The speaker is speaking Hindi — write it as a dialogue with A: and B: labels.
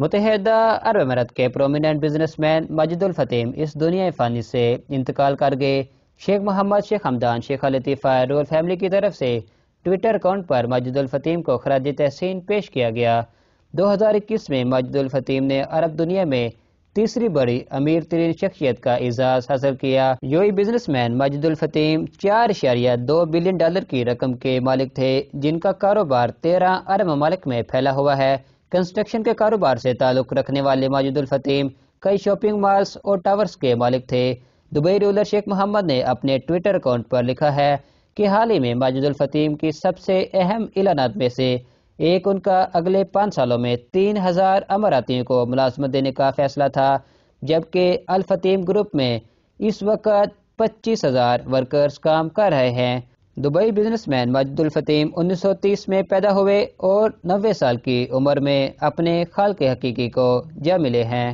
A: मुतहदा अरब अमीरत के प्रोमिनेंट बिजनेसमैन मजिदुल फतेम इस दुनिया फ़ानी से इंतकाल कर गए Sheikh Mohammed Sheikh Hamdan Sheikh Latifa royal family की तरफ से ट्विटर अकाउंट पर मजिदुल फ़तीम को खराज तहसीन पेश किया गया 2021 में मजिदुल फ़तीम ने अरब दुनिया में तीसरी बड़ी अमीर तरीन शख्सियत का एजाज हासिल किया बिजनेस बिजनेसमैन मजिदुल फ़तीम चार इशारिया दो बिलियन डॉलर की रकम के मालिक थे जिनका कारोबार तेरह अरब ममालिक में फैला हुआ है कंस्ट्रक्शन के कारोबार से ताल्लुक़ रखने वाले माजिदुल फ़तीम कई शॉपिंग मॉल्स और टावर्स के मालिक थे दुबई रूलर शेख मोहम्मद ने अपने ट्विटर अकाउंट पर लिखा है कि हाल ही में माजिदुल फ़तीम की सबसे अहम इलानात में से एक उनका अगले पाँच सालों में तीन हज़ार अमरातियों को मुलाजमत देने का फैसला था जबकि अलफतीम ग्रुप में इस वक्त पच्चीस हज़ार वर्कर्स काम कर रहे हैं दुबई बिजनेसमैन मजदुल फ़तीम 1930 में पैदा हुए और 90 साल की उम्र में अपने खाल के हकीकी को जा मिले हैं